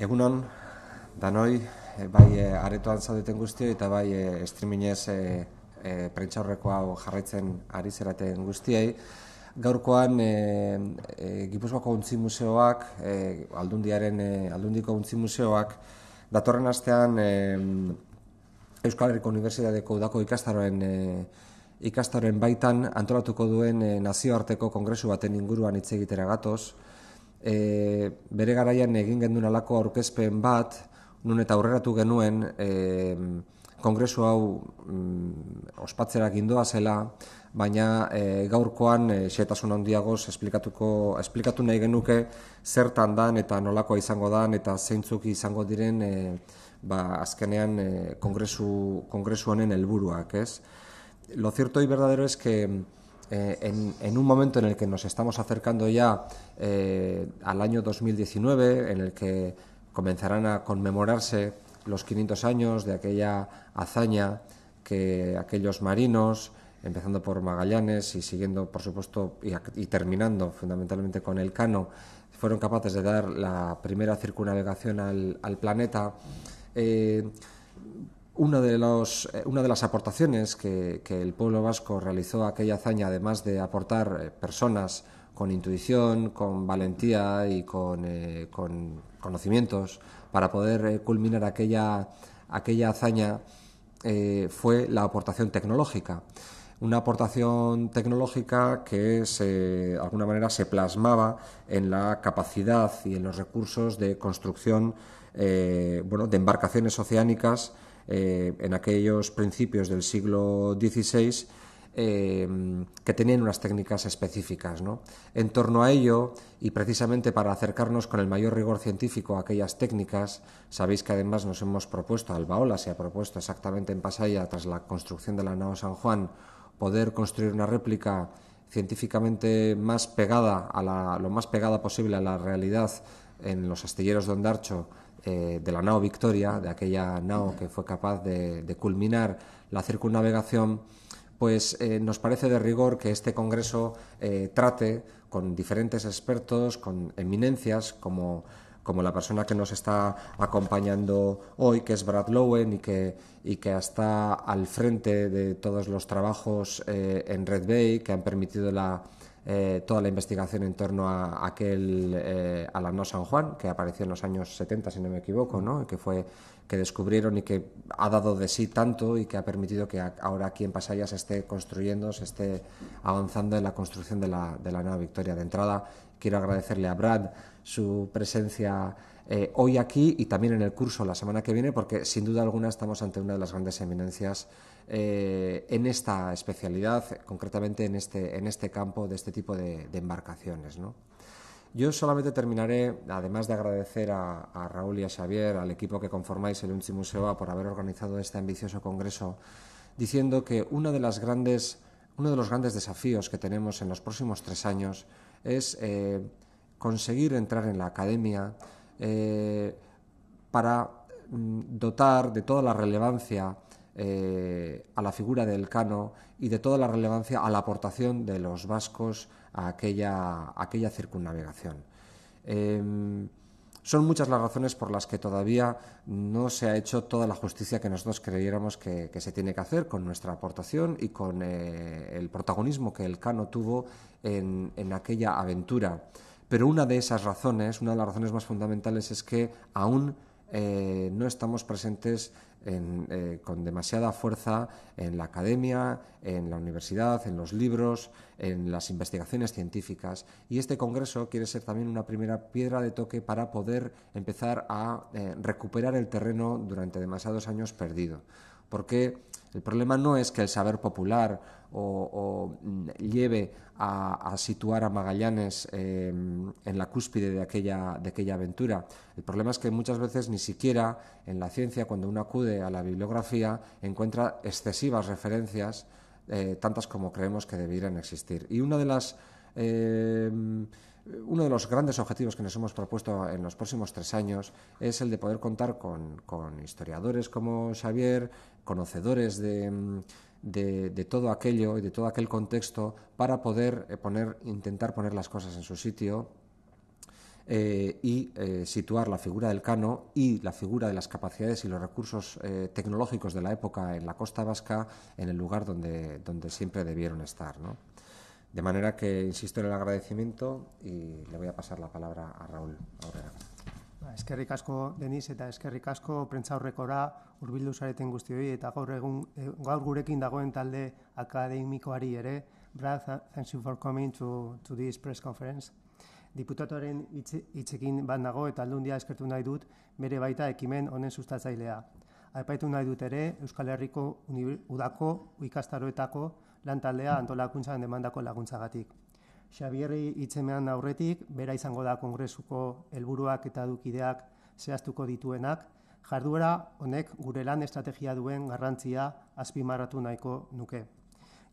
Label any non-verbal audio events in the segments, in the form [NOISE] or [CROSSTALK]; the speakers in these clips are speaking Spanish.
Egunon, danoi, eh, bai eh, aretoan zaudeten guztio eta bai estriminez eh, streamingez e, e, prentxaurreko jarraitzen ari zeraten guztiei. Gaurkoan e, e, Gipuzkoako Untzi Museoak, aldundiaren aldundiko Untzi Museoak, datorren astean e, Euskal Herriko Unibertsitateko udako ikastaroen ikastaroen baitan antolatuko duen nazioarteko kongresu baten inguruan hitz egitera gatoz e, bere garaian egin genduen alako aurkezpen bat, nun eta aurreratu genuen e, kongresu hau mm, ospatzera gindoa zela, baina e, gaurkoan e, xetasun handiagoz esplikatuko, esplikatu nahi genuke zertan dan eta nolakoa izango dan eta zeintzuki izango diren e, ba, azkenean e, kongresu, kongresu honen helburuak ez. Lo cierto y verdadero es que Eh, en, un momento en el que nos estamos acercando ya eh, al año 2019, en el que comenzarán a conmemorarse los 500 años de aquella hazaña que aquellos marinos, empezando por Magallanes y siguiendo, por supuesto, y, terminando fundamentalmente con El Cano, fueron capaces de dar la primera circunnavegación al, planeta. Eh, eh, una de, las aportaciones que, el pueblo vasco realizó a aquella hazaña, además de aportar eh, personas con intuición, con valentía y con, eh, conocimientos para poder culminar aquella, hazaña, fue la aportación tecnológica. Una aportación tecnológica que de alguna manera se plasmaba en la capacidad y en los recursos de construcción bueno, de embarcaciones oceánicas eh, en aquellos principios del siglo XVI eh, que tenían unas técnicas específicas. ¿no? En torno a ello, y precisamente para acercarnos con el mayor rigor científico a aquellas técnicas, sabéis que además nos hemos propuesto, Albaola se ha propuesto exactamente en Pasaya, tras la construcción de la nao San Juan, poder construir una réplica científicamente más pegada a la, lo más pegada posible a la realidad en los astilleros de Ondarcho eh, de la nao Victoria, de aquella nao que fue capaz de, culminar la circunnavegación, pues eh, nos parece de rigor que este Congreso eh, trate con diferentes expertos, con eminencias como como la persona que nos está acompañando hoy, que es Brad Lowen y que, y que está al frente de todos los trabajos en Red Bay, que han permitido la, eh, toda la investigación en torno a aquel eh, San Juan, que apareció en los años 70, si no me equivoco, ¿no? que fue que descubrieron y que ha dado de sí tanto y que ha permitido que ahora aquí en Pasaya se esté construyendo, se esté avanzando en la construcción de la, de la nueva victoria. De entrada, quiero agradecerle a Brad su presencia eh, hoy aquí y también en el curso la semana que viene, porque sin duda alguna estamos ante una de las grandes eminencias eh, en esta especialidad, concretamente este, en este, campo de este tipo de, embarcaciones. Yo solamente terminaré, además de agradecer a, Raúl y a Xavier, al equipo que conformáis el UNCI Museoa por haber organizado este ambicioso congreso, diciendo que una de las grandes, uno de los grandes desafíos que tenemos en los próximos tres años es eh, conseguir entrar en la academia, eh, para mm, dotar de toda la relevancia eh, a la figura del Cano y de toda la relevancia a la aportación de los vascos a aquella, aquella circunnavegación. Em, son muchas las razones por las que todavía no se ha hecho toda la justicia que nosotros creyéramos que, se tiene que hacer con nuestra aportación y con eh, el protagonismo que el Cano tuvo en aquella aventura. Pero una de esas razones, una de las razones más fundamentales es que aún eh, no estamos presentes eh, con demasiada fuerza en la academia, en la universidad, en los libros, en las investigaciones científicas. Y este Congreso quiere ser también una primera piedra de toque para poder empezar a eh, recuperar el terreno durante demasiados años perdido. Porque el problema no es que el saber popular o, mm, lleve a, situar a Magallanes em, en la cúspide de aquella, aventura. El problema es que muchas veces ni siquiera en la ciencia, cuando uno acude a la bibliografía, encuentra excesivas referencias, eh, tantas como creemos que debieran existir. Y una de las em, uno de los grandes objetivos que nos hemos propuesto en los próximos tres años es el de poder contar con, historiadores como Xavier, conocedores de, todo aquello y de todo aquel contexto para poder eh, intentar poner las cosas en su sitio eh, y eh, situar la figura del Cano y la figura de las capacidades y los recursos tecnológicos de la época en la costa vasca en el lugar donde, siempre debieron estar. De manera que insisto en el agradecimiento y le voy a pasar la palabra a Raúl Aurrera. Ba, eskerrik asko Denis, eta eskerrik asko prentza horrekora hurbildu sareten guztioi eta gaur egun eh, gaur gurekin dagoen talde akademikoari ere Brad uh, thank you for coming to to this press conference. Diputatoren hitzekin bat nago eta aldundia eskertu nahi dut bere baita ekimen honen sustatzailea aipaitu nahi dut ere Euskal Herriko Udako ikastaroetako lan taldea antolakuntzan demandako laguntzagatik. Xabierri itzemean aurretik, bera izango da kongresuko helburuak eta dukideak zehaztuko dituenak, jarduera honek gure lan estrategia duen garrantzia azpimarratu nahiko nuke.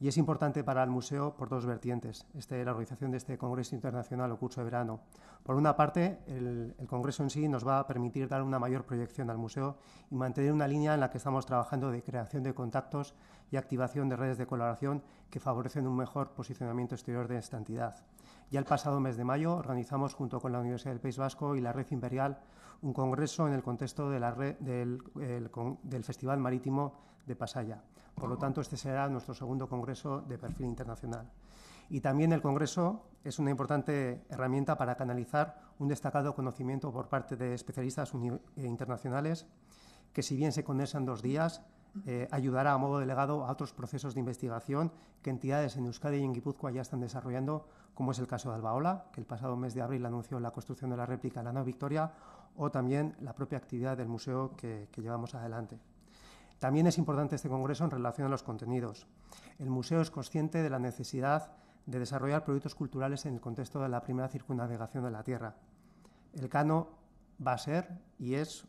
y es importante para el museo por dos vertientes, este, la organización de este Congreso Internacional o curso de verano. Por una parte, el, Congreso en sí nos va a permitir dar una mayor proyección al museo y mantener una línea en la que estamos trabajando de creación de contactos y activación de redes de colaboración que favorecen un mejor posicionamiento exterior de esta entidad. Ya el pasado mes de mayo organizamos junto con la Universidad del País Vasco y la Red Imperial un congreso en el contexto del, del Festival Marítimo de Pasaya. Por lo tanto, este será nuestro segundo congreso de perfil internacional. Y también el congreso es una importante herramienta para canalizar un destacado conocimiento por parte de especialistas eh, internacionales que, si bien se en dos días, eh, ayudará a modo delegado a otros procesos de investigación que entidades en Euskadi y en Guipúzcoa ya están desarrollando, como es el caso de Albaola, que el pasado mes de abril anunció la construcción de la réplica de la Nueva Victoria, o también la propia actividad del museo que llevamos adelante. También es importante este congreso en relación a los contenidos. El museo es consciente de la necesidad de desarrollar proyectos culturales en el contexto de la primera circunnavegación de la Tierra. El Cano va a ser y es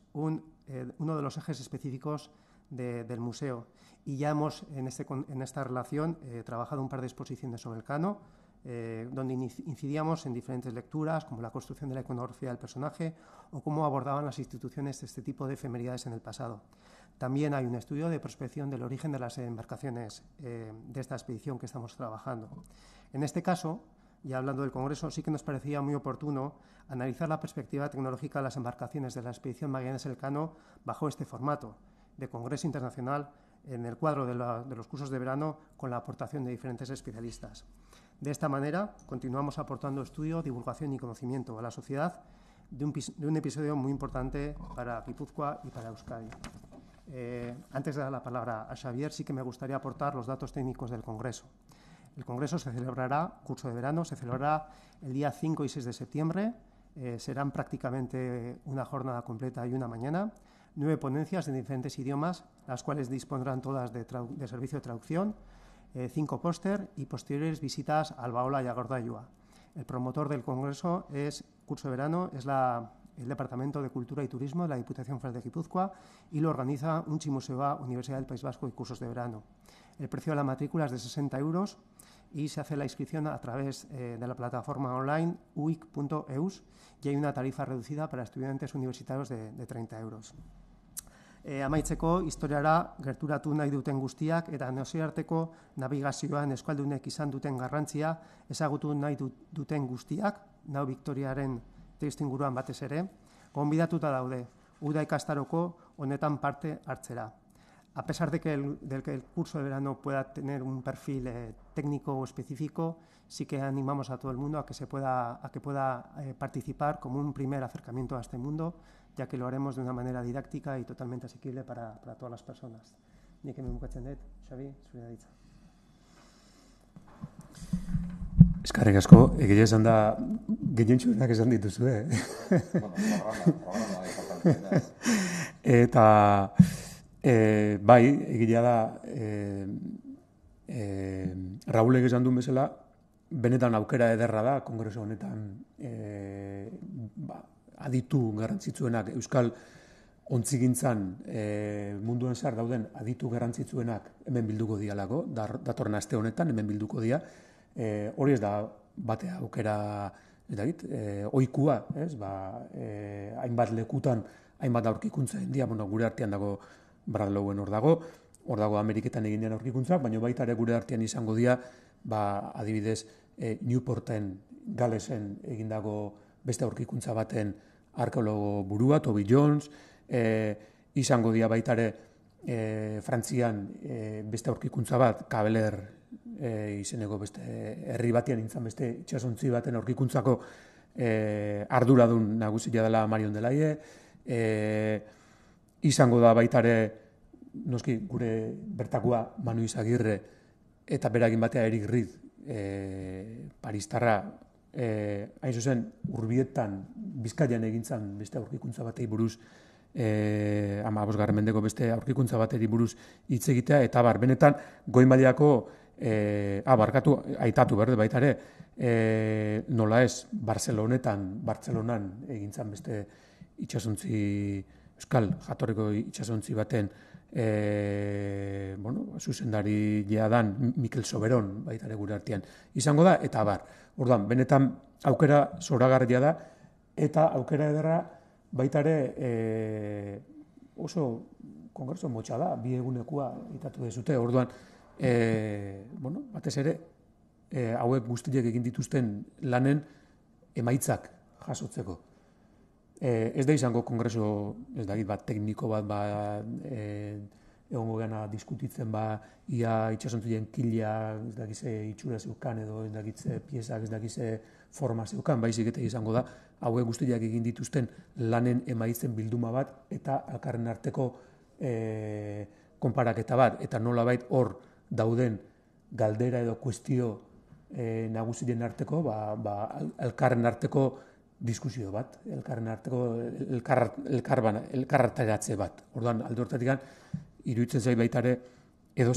eh, uno de los ejes específicos del museo. Y ya hemos en, este esta relación eh, trabajado un par de exposiciones sobre el Cano, eh, donde incidíamos en diferentes lecturas, como la construcción de la iconografía del personaje o cómo abordaban las instituciones este tipo de efemeridades en el pasado. También hay un estudio de prospección del origen de las embarcaciones eh, de esta expedición que estamos trabajando. En este caso, y hablando del Congreso, sí que nos parecía muy oportuno analizar la perspectiva tecnológica de las embarcaciones de la expedición Magallanes Elcano bajo este formato de Congreso Internacional en el cuadro de, los cursos de verano con la aportación de diferentes especialistas. De esta manera, continuamos aportando estudio, divulgación y conocimiento a la sociedad de un, de un episodio muy importante para Guipúzcoa y para Euskadi. Eh, antes de dar la palabra a Xavier, sí que me gustaría aportar los datos técnicos del Congreso. El Congreso se celebrará, curso de verano, se celebrará el día 5 y 6 de septiembre. Eh, serán prácticamente una jornada completa y una mañana. Nueve ponencias en diferentes idiomas, las cuales dispondrán todas de, servicio de traducción. Eh, cinco póster y posteriores visitas al Albaola y a Gordayua. El promotor del Congreso es curso de verano, es la el Departamento de Cultura y Turismo de la Diputación Foral de Guipúzcoa y lo organiza un Chimuseo Universidad del País Vasco y Cursos de Verano. El precio de la matrícula es de 60 euros y se hace la inscripción a través eh, de la plataforma online uic.eus y hay una tarifa reducida para estudiantes universitarios de, 30 euros. E, amaitzeko historiara gerturatu nahi duten guztiak eta nazioarteko navigazioan eskualdunek izan duten garrantzia esagutu nahi duten guztiak, nau Victoriaren testu con batez ere, gonbidatuta daude, uda ikastaroko honetan parte hartzera. A pesar de que el, del curso de verano pueda tener un perfil eh, técnico o específico, sí que animamos a todo el mundo a que, se pueda, a que pueda eh, participar como un primer acercamiento a este mundo, ya que lo haremos de una manera didáctica y totalmente asequible para, para todas las personas. que me Xabi, zure Eskarrik asko, eh, da Gintxurrak esan dituzu, eh? Eta, e, bai, egia da, e, e, esan duen bezala, benetan aukera ederra da, kongreso honetan, e, ba, aditu garrantzitsuenak, Euskal ontzigintzan e, munduen zar dauden aditu garrantzitsuenak hemen bilduko dialako, datorren aste honetan hemen bilduko dia, e, hori ez da batea aukera, ez e, eh, oikua, ez, ba, e, hainbat lekutan, hainbat aurkikuntza india, bueno, gure artean dago Bradlowen hor dago, hor dago Ameriketan egin den aurkikuntzak, baina baita ere gure artean izango dira, ba, adibidez, eh, Newporten, Galesen egindako beste aurkikuntza baten arkeologo burua, Toby Jones, izango dira baita ere, e, Frantzian beste aurkikuntza bat, Kabeler e, izeneko beste herri batean nintzen beste itxasontzi baten aurkikuntzako e, arduradun nagusia dela Marion Delaie, e, izango da baitare, noski gure bertakua Manu Izagirre, eta beragin batea Erik Rid, e, Paristarra, e, hain zuzen, urbietan, bizkaian egintzen beste aurkikuntza batei buruz, e, ama mendeko beste aurkikuntza bateri buruz hitz egitea, eta bar, benetan, goi mailako e, ah, barkatu, aitatu berde baita ere, e, nola ez, Barcelonetan, Barcelonan egintzan beste itxasuntzi, Euskal jatorreko itxasuntzi baten, e, bueno, zuzendari dan Mikel Soberon baita ere gure artean izango da, eta bar, orduan, benetan aukera zoragarria da, eta aukera ederra baita ere e, oso kongreso motxa da, bi egunekua itatu dezute, orduan, Eh, bueno, batez ere, e, hauek guztiak egin dituzten lanen emaitzak jasotzeko. E, ez da izango kongreso, ez da bat tekniko bat, ba, e, diskutitzen ba, ia itxasantzien kila, ez da gize itxura zeukan edo, ez da gize ez da gize forma zeukan, baizik eta izango da, hauek guztiak egin dituzten lanen emaitzen bilduma bat, eta alkarren arteko e, konparaketa bat, eta nola bait hor, dauden galdera edo kuestio e, nagusien arteko, ba, ba, elkarren arteko diskusio bat, elkarren arteko elkar, elkar, bana, elkar bat. Orduan, aldo hortatik iruditzen zai baitare, edo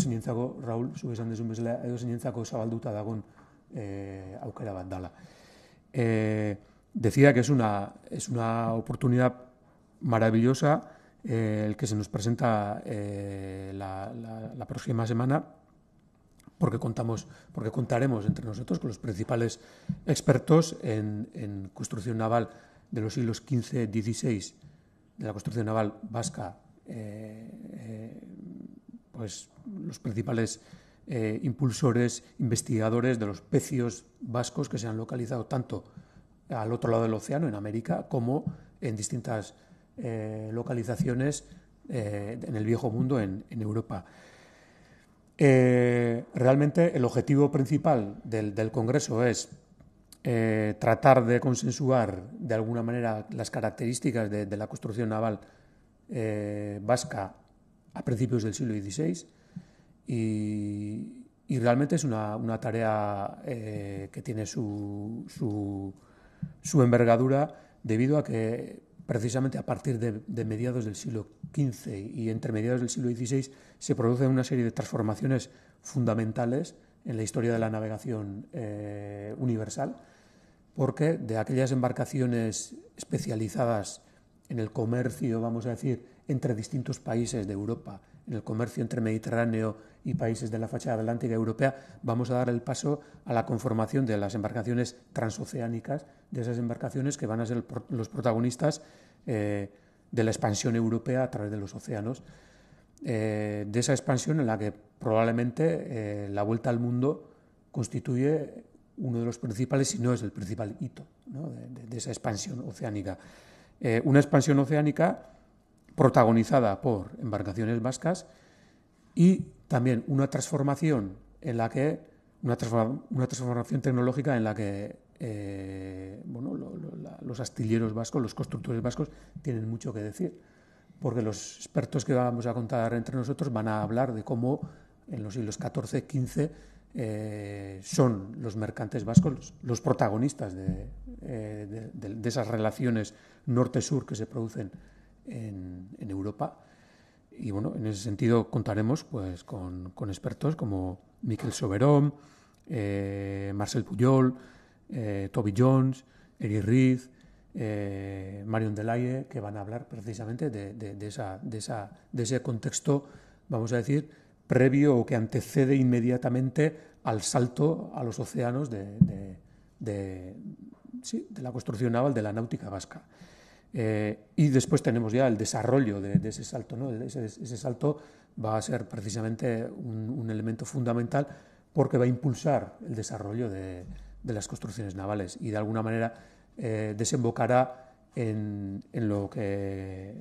Raul, zu esan bezala, edo zabalduta dagon e, eh, aukera bat dala. E, decía que es una, es una oportunidad maravillosa eh, el que se nos presenta eh, la, la, la próxima semana, porque, contamos, porque contaremos entre nosotros con los principales expertos en, construcción naval de los siglos XV-XVI, de la construcción naval vasca, eh, eh, pues los principales eh, impulsores, investigadores de los pecios vascos que se han localizado tanto al otro lado del océano, en América, como en distintas localizaciones en el viejo mundo, en Europa. Eh, realmente el objetivo principal del, Congreso es eh, tratar de consensuar de alguna manera las características de, la construcción naval eh, vasca a principios del siglo XVI y, realmente es una, tarea que tiene su, su envergadura debido a que precisamente a partir de, mediados del siglo XV y entre mediados del siglo XVI, se producen una serie de transformaciones fundamentales en la historia de la navegación eh, universal, porque de aquellas embarcaciones especializadas en el comercio, vamos a decir, entre distintos países de Europa, en el comercio entre Mediterráneo y países de la fachada atlántica europea, vamos a dar el paso a la conformación de las embarcaciones transoceánicas, de esas embarcaciones que van a ser los protagonistas eh, de la expansión europea a través de los océanos, eh, de esa expansión en la que probablemente eh, la vuelta al mundo constituye uno de los principales, si no es el principal hito de, de, esa expansión oceánica. una expansión oceánica protagonizada por embarcaciones vascas y también una transformación en la que una, transformación tecnológica en la que eh, los astilleros vascos, los constructores vascos tienen mucho que decir, porque los expertos que vamos a contar entre nosotros van a hablar de cómo en los siglos XIV, XV eh, son los mercantes vascos los protagonistas eh, de, esas relaciones norte-sur que se producen en Europa y bueno, en ese sentido contaremos pues, con, expertos como Miquel Soberón, eh, Marcel Puyol, eh, Toby Jones, Eric Reed, eh, Marion Delaye, que van a hablar precisamente de, ese contexto, vamos a decir, previo o que antecede inmediatamente al salto a los océanos de, de la construcción naval de la náutica vasca. Eh, y después tenemos ya el desarrollo de, ese salto. ¿no? Ese, salto va a ser precisamente un, elemento fundamental porque va a impulsar el desarrollo de, las construcciones navales y de alguna manera eh, desembocará en, lo que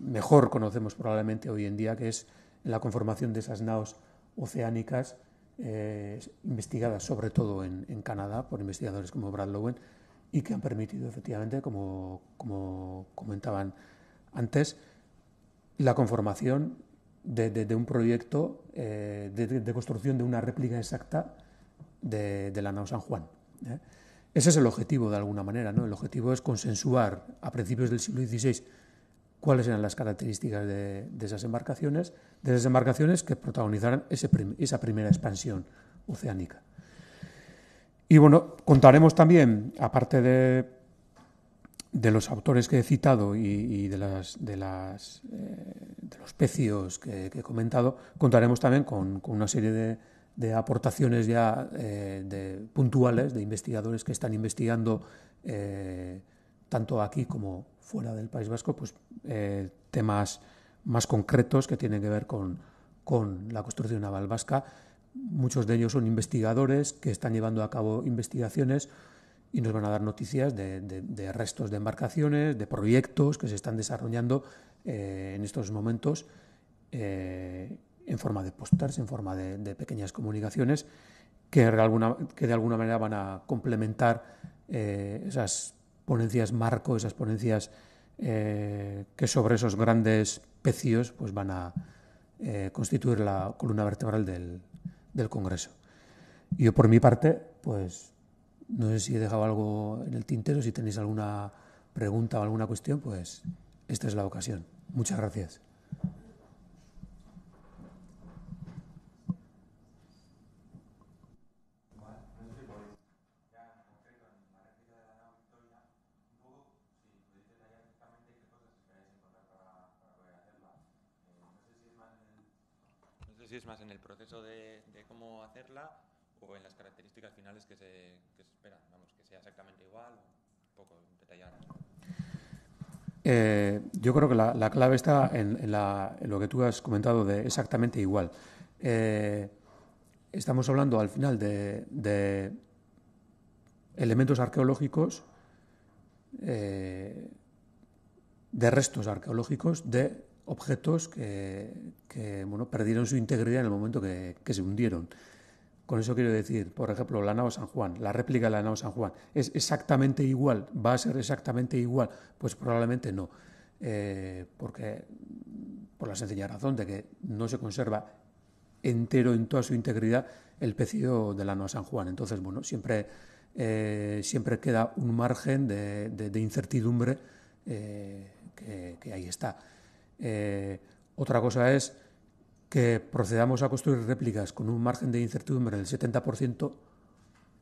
mejor conocemos probablemente hoy en día, que es la conformación de esas naos oceánicas eh, investigadas sobre todo en Canadá por investigadores como Brad Lowen y que han permitido efectivamente, como, comentaban antes, la conformación de, un proyecto eh, de, construcción de una réplica exacta de, la nao San Juan. ¿eh? Ese es el objetivo, de alguna manera. ¿no? El objetivo es consensuar a principios del siglo XVI cuáles eran las características de, esas embarcaciones, de esas embarcaciones que protagonizaran ese esa primera expansión oceánica. Y bueno, contaremos también, aparte de, los autores que he citado y, de, las, de, las, eh, de los pecios que, he comentado, contaremos también con, una serie de, de aportaciones ya eh, de, puntuales de investigadores que están investigando eh, tanto aquí como fuera del País Vasco, pues temas más concretos que tienen que ver con, con la construcción naval vasca Muchos de ellos son investigadores que están llevando a cabo investigaciones y nos van a dar noticias de, restos de embarcaciones, de proyectos que se están desarrollando eh, en estos momentos eh, en forma de pósters, en forma de, pequeñas comunicaciones que, que, de alguna manera van a complementar eh, esas ponencias marco, esas ponencias que sobre esos grandes pecios pues van a constituir la columna vertebral del, del Congreso. Yo por mi parte, pues no sé si he dejado algo en el tintero, si tenéis alguna pregunta o alguna cuestión, pues esta es la ocasión. Muchas gracias. más en el proceso de, cómo hacerla o en las características finales que se, esperan, vamos, que sea exactamente igual un poco detallada eh, yo creo que la, clave está en, lo que tú has comentado de exactamente igual. Eh, estamos hablando al final de, elementos arqueológicos, eh, de restos arqueológicos de objetos que, bueno, perdieron su integridad en el momento que, se hundieron. Con eso quiero decir, por ejemplo, la nao San Juan, la réplica de la nao San Juan, ¿es exactamente igual? ¿Va a ser exactamente igual? Pues probablemente no, eh, porque por la sencilla razón de que no se conserva entero en toda su integridad el pecio de la nao San Juan. Entonces, bueno, siempre, eh, siempre queda un margen de, incertidumbre eh, que ahí está. Eh, otra cosa es que procedamos a construir réplicas con un margen de incertidumbre del 70%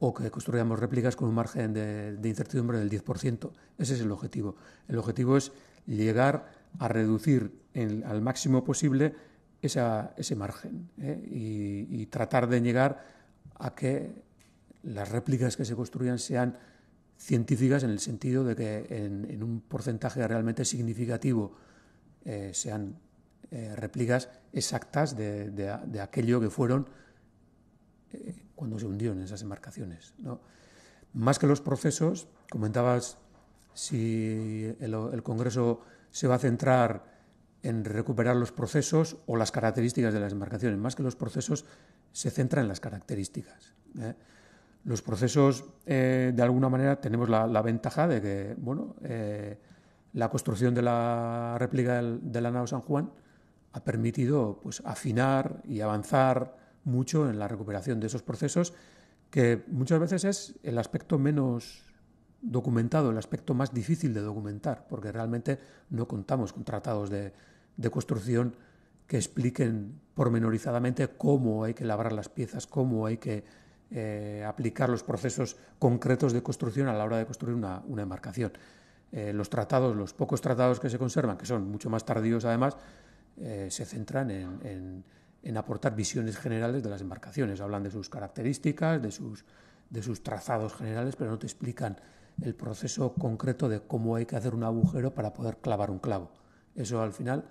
o que construyamos réplicas con un margen de, incertidumbre del 10%. Ese es el objetivo. El objetivo es llegar a reducir al máximo posible ese margen ¿eh? y, tratar de llegar a que las réplicas que se construyan sean científicas en el sentido de que en un porcentaje realmente significativo eh, sean eh, replicas exactas de, aquello que fueron eh, cuando se hundieron esas embarcaciones. ¿no? Más que los procesos, comentabas si el, Congreso se va a centrar en recuperar los procesos o las características de las embarcaciones. Más que los procesos, se centra en las características. Los procesos, de alguna manera, tenemos la, la ventaja de que, bueno, la construcción de la réplica de la nao San Juan ha permitido pues, afinar y avanzar mucho en la recuperación de esos procesos que muchas veces es el aspecto menos documentado, el aspecto más difícil de documentar, porque realmente no contamos con tratados de, construcción que expliquen pormenorizadamente cómo hay que labrar las piezas, cómo hay que eh, aplicar los procesos concretos de construcción a la hora de construir una embarcación. Eh, los tratados, los pocos tratados que se conservan, que son mucho más tardíos además, eh, se centran en, aportar visiones generales de las embarcaciones. Hablan de sus características, de sus, de sus trazados generales, pero no te explican el proceso concreto de cómo hay que hacer un agujero para poder clavar un clavo. Eso al final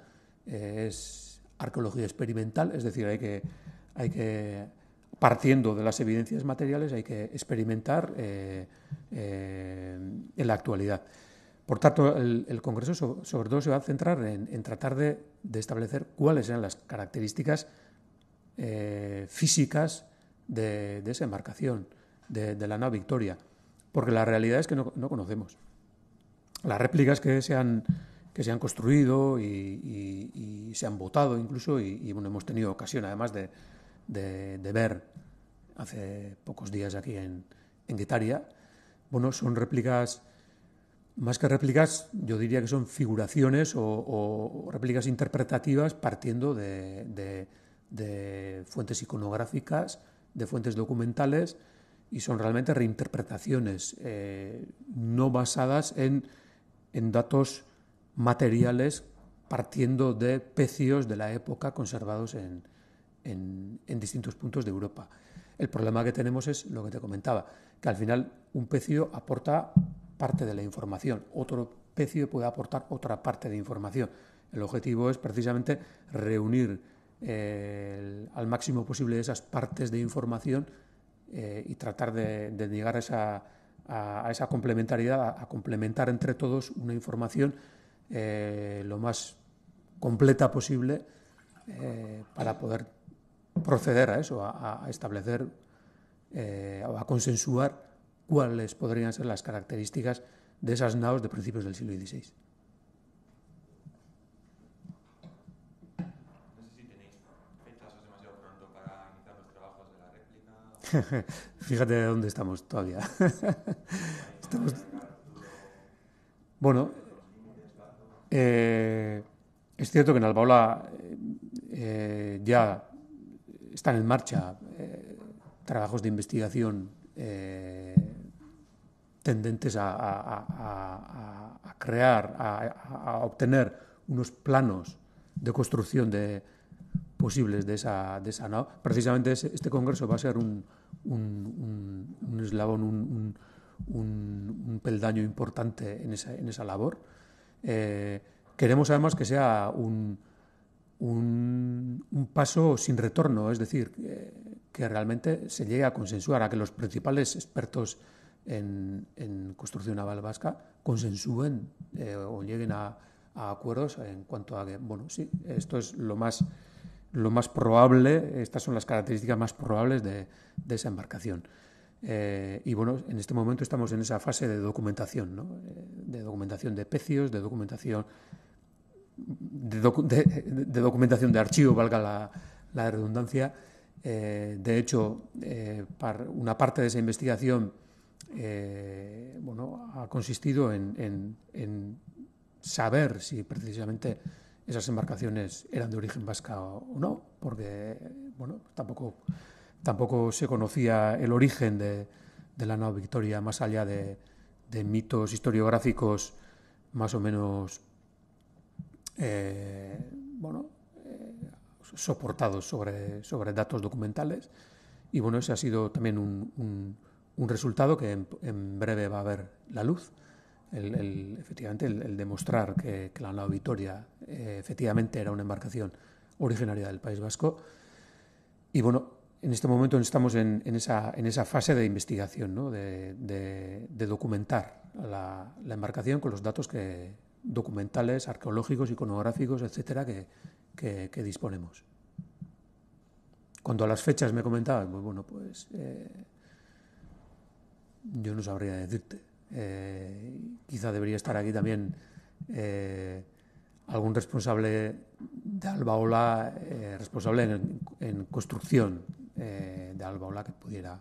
eh, es arqueología experimental, es decir, hay que, hay que partiendo de las evidencias materiales, hay que experimentar en la actualidad. Por tanto, el, Congreso sobre, todo se va a centrar en, tratar de, establecer cuáles eran las características eh, físicas de, esa embarcación, de, la nave Victoria, porque la realidad es que no, conocemos. Las réplicas que se han, que se han construido y, se han votado incluso, y, bueno, hemos tenido ocasión además de, ver hace pocos días aquí en, en bueno, son réplicas más que réplicas, yo diría que son figuraciones o, réplicas interpretativas partiendo de, fuentes iconográficas, de fuentes documentales, y son realmente reinterpretaciones eh, no basadas en, datos materiales partiendo de pecios de la época conservados en, en distintos puntos de Europa. El problema que tenemos es lo que te comentaba, que al final un pecio aporta parte de la información, otro pecio puede aportar otra parte de información. El objetivo es precisamente reunir eh, al máximo posible esas partes de información eh, y tratar de, llegar a esa, a complementariedad, a, complementar entre todos una información eh, lo más completa posible para poder proceder a eso, a, establecer o a consensuar cuáles podrían ser las características de esas naos de principios del siglo XVI. [LAUGHS] Fíjate de dónde estamos todavía. [LAUGHS] Bueno, eh, es cierto que en Albaola eh, eh, ya están en marcha trabajos de investigación eh, tendentes a, crear, a, obtener unos planos de construcción de, posibles de esa, esa nave. Precisamente este congreso va a ser un, eslabón, un, peldaño importante en esa, labor. Eh, queremos además que sea un, paso sin retorno, es decir, eh, que realmente se llegue a consensuar, a que los principales expertos en, construcción naval vasca consensúen eh, o lleguen a, acuerdos en cuanto a que, bueno, sí, esto es lo más, lo más probable, estas son las características más probables de, esa embarcación. Eh, y bueno, en este momento estamos en esa fase de documentación, ¿no? Eh, de documentación de pecios, de documentación de, documentación de archivo, valga la redundancia, eh, de hecho, eh, una parte de esa investigación eh, ha consistido en, saber si precisamente esas embarcaciones eran de origen vasca o no, porque bueno, tampoco, tampoco se conocía el origen de, la nave Victoria más allá de, mitos historiográficos más o menos bueno, soportados sobre, sobre datos documentales. Y bueno, ese ha sido también un, resultado que en, breve va a ver la luz. efectivamente, el, demostrar que, la auditoria eh, efectivamente era una embarcación originaria del País Vasco. Y bueno, en este momento estamos en, esa, en esa, fase de investigación, ¿no? de, documentar la, la embarcación con los datos que, documentales, arqueológicos, iconográficos, etcétera, que, que, disponemos. Cuando a las fechas me comentabas, pues bueno, pues eh, yo no sabría decirte. Eh, quizá debería estar aquí también eh, algún responsable de Albaola, responsable en, en construcción de Albaola, que pudiera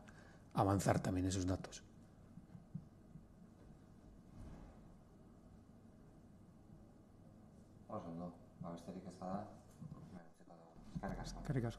avanzar también esos datos. Eskerrik